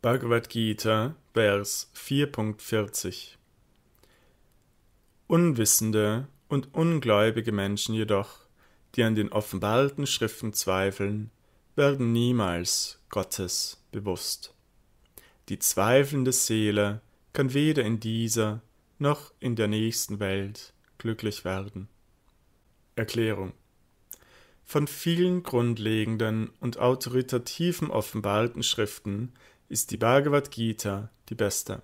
Bhagavad Gita, Vers 4.40 Unwissende und ungläubige Menschen jedoch, die an den offenbarten Schriften zweifeln, werden niemals Gottes bewusst. Die zweifelnde Seele kann weder in dieser noch in der nächsten Welt glücklich werden. Erklärung Von vielen grundlegenden und autoritativen offenbarten Schriften ist die Bhagavad Gita die beste.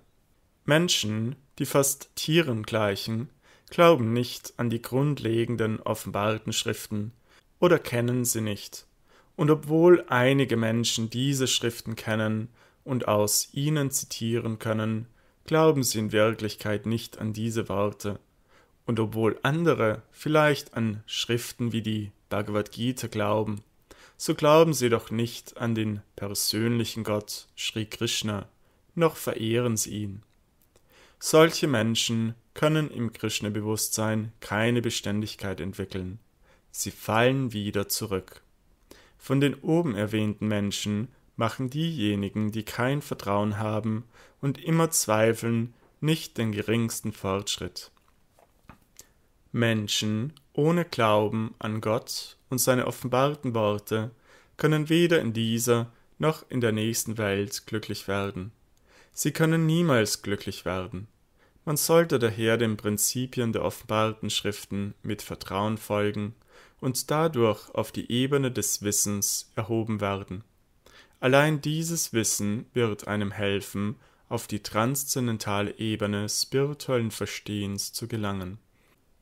Menschen, die fast Tieren gleichen, glauben nicht an die grundlegenden offenbarten Schriften oder kennen sie nicht. Und obwohl einige Menschen diese Schriften kennen und aus ihnen zitieren können, glauben sie in Wirklichkeit nicht an diese Worte. Und obwohl andere vielleicht an Schriften wie die Bhagavad Gita glauben, so glauben sie doch nicht an den persönlichen Gott, schrie Krishna, noch verehren sie ihn. Solche Menschen können im Krishna-Bewusstsein keine Beständigkeit entwickeln. Sie fallen wieder zurück. Von den oben erwähnten Menschen machen diejenigen, die kein Vertrauen haben und immer zweifeln, nicht den geringsten Fortschritt. Menschen ohne Glauben an Gott und seine offenbarten Worte können weder in dieser noch in der nächsten Welt glücklich werden. Sie können niemals glücklich werden. Man sollte daher den Prinzipien der offenbarten Schriften mit Vertrauen folgen und dadurch auf die Ebene des Wissens erhoben werden. Allein dieses Wissen wird einem helfen, auf die transzendentale Ebene spirituellen Verstehens zu gelangen.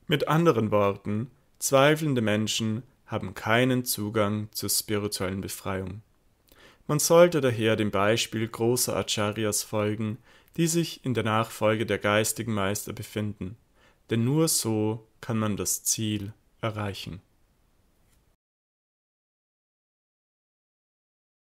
Mit anderen Worten, zweifelnde Menschen haben keinen Zugang zur spirituellen Befreiung. Man sollte daher dem Beispiel großer Acharyas folgen, die sich in der Nachfolge der geistigen Meister befinden, denn nur so kann man das Ziel erreichen.